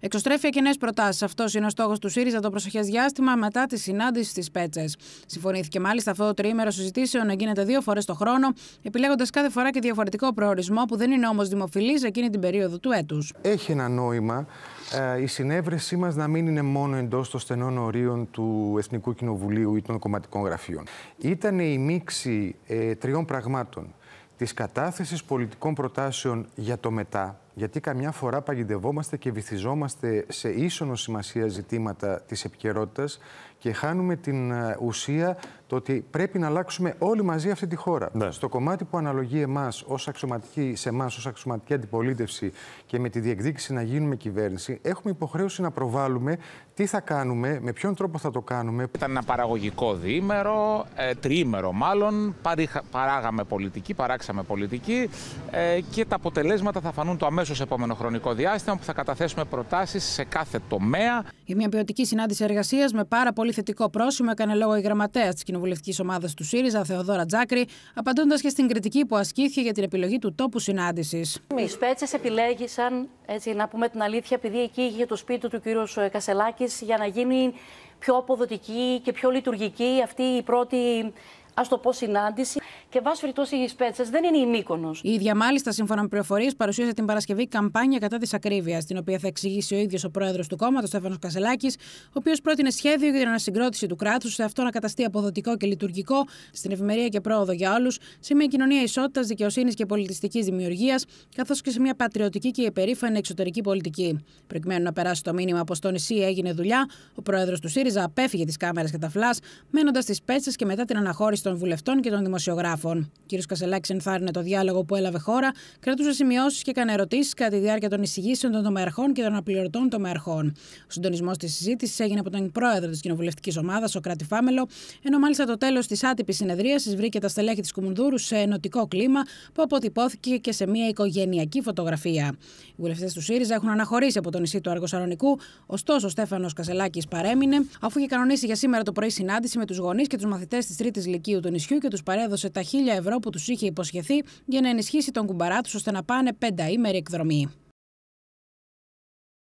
Εξωστρέφεια και νέες προτάσεις. Αυτός είναι ο στόχος του ΣΥΡΙΖΑ το προσεχές διάστημα μετά τη συνάντηση στις Πέτσες. Συμφωνήθηκε μάλιστα αυτό το τρίμέρο συζητήσεων να γίνεται δύο φορές το χρόνο, επιλέγοντας κάθε φορά και διαφορετικό προορισμό που δεν είναι όμως δημοφιλής εκείνη την περίοδο του έτους. Έχει ένα νόημα ε, η συνέβρεσή μας να μην είναι μόνο εντός των στενών ορίων του Εθνικού Κοινοβουλίου ή των κομματικών γραφείων. Ήταν η μίξη ε, τριών πραγμάτων. Της κατάθεσης πολιτικών προτάσεων για το μετά, γιατί καμιά φορά παγιδευόμαστε και βυθιζόμαστε σε ίσονο σημασία ζητήματα της επικαιρότητας και χάνουμε την ε, ουσία το ότι πρέπει να αλλάξουμε όλοι μαζί αυτή τη χώρα. Ναι. Στο κομμάτι που αναλογεί εμάς, ως αξιωματική, σε εμάς ως αξιωματική αντιπολίτευση και με τη διεκδίκηση να γίνουμε κυβέρνηση, έχουμε υποχρέωση να προβάλλουμε τι θα κάνουμε, με ποιον τρόπο θα το κάνουμε. Ήταν ένα παραγωγικό διήμερο, ε, τριήμερο μάλλον. Παράγαμε πολιτική, παράξαμε πολιτική ε, και τα αποτελέσματα θα φανούν το αμέσως αμέσως επόμενο χρονικό διάστημα που θα καταθέσουμε προτάσεις σε κάθε τομέα. Η μια ποιοτική συνάντηση εργασίας με πάρα πολύ θετικό πρόσημο, έκανε λόγο η γραμματέας της κοινοβουλευτικής ομάδας του ΣΥΡΙΖΑ, Θεοδόρα Τζάκρη, απαντώντας και στην κριτική που ασκήθηκε για την επιλογή του τόπου συνάντησης. Οι Σπέτσες επιλέγησαν, έτσι, να πούμε την αλήθεια, επειδή εκεί είχε το σπίτι του κ. Ε, Κασελάκης για να γίνει πιο αποδοτική και πιο λειτουργική αυτή η πρώτη ας το πω συνάντηση. Και βάσει περιπτώσει οι Σπέτσε δεν είναι η Μύκονο. Η ίδια, μάλιστα, σύμφωνα με πληροφορίες, παρουσίασε την Παρασκευή καμπάνια κατά της ακρίβειας, την οποία θα εξηγήσει ο ίδιος ο πρόεδρος του κόμματος, Στέφανος Κασελάκης, ο οποίος πρότεινε σχέδιο για την ανασυγκρότηση του κράτους, σε αυτό να καταστεί αποδοτικό και λειτουργικό, στην ευημερία και πρόοδο για όλους, σε μια κοινωνία ισότητας, δικαιοσύνης και πολιτιστικής δημιουργίας, καθώς και σε μια πατριωτική και υπερήφανη εξωτερική πολιτική. Προκειμένου να περάσει το μήνυμα πως νησί έγινε δουλειά, ο πρόεδρος του ΣΥΡΙΖΑ απέφυγε τις κάμερες και τα φλάς, μένοντας τι πέτσες και μετά την αναχώρηση των βουλευτών και των δημοσιογράφων. Κ. Κασελάκης ενθάρρυνε το διάλογο που έλαβε χώρα, κρατούσε σημειώσεις και έκανε ερωτήσεις κατά τη διάρκεια των εισηγήσεων των τομεαρχών και των απληρωτών τομεαρχών. Ο συντονισμός της συζήτησης έγινε από τον πρόεδρο της κοινοβουλευτικής ομάδας, ο Κράτη Φάμελο, ενώ μάλιστα το τέλος της άτυπης συνεδρίασης βρήκε τα στελέχη της Κουμουνδούρου σε ενωτικό κλίμα που αποτυπώθηκε και σε μια οικογενειακή φωτογραφία. Οι βουλευτές του ΣΥΡΙΖΑ έχουν αναχωρήσει από το νησί του Αργοσαρονικού, ωστόσο ο Στέφανος Κασελάκης παρέμεινε, αφού είχε κανονίσει για σήμερα το πρωί συνάντηση με τους γονείς και τους μαθητές της Τρίτης Λυκείου του νησιού και τους παρέδωσε τα χίλια ευρώ που τους είχε υποσχεθεί για να ενισχύσει τον κουμπαρά τους ώστε να πάνε πενταήμερη εκδρομή.